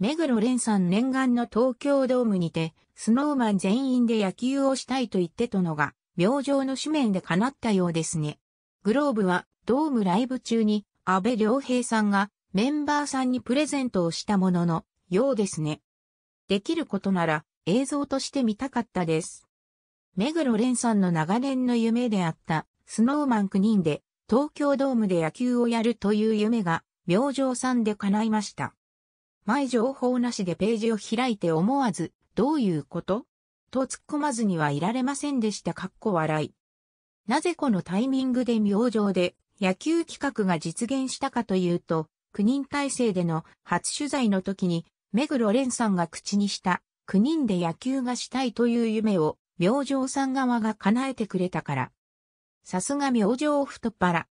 目黒蓮さん念願の東京ドームにて、スノーマン全員で野球をしたいと言ってとのが、病状の紙面で叶ったようですね。グローブは、ドームライブ中に、安倍良平さんが、メンバーさんにプレゼントをしたものの、ようですね。できることなら、映像として見たかったです。目黒蓮さんの長年の夢であった、スノーマン9人で、東京ドームで野球をやるという夢が、明星さんで叶いました。前情報なしでページを開いて思わず、どういうことと突っ込まずにはいられませんでした。かっこ笑い。なぜこのタイミングで明星で野球企画が実現したかというと、9人体制での初取材の時に、目黒蓮さんが口にした9人で野球がしたいという夢を明星さん側が叶えてくれたから。さすが明星太っ腹。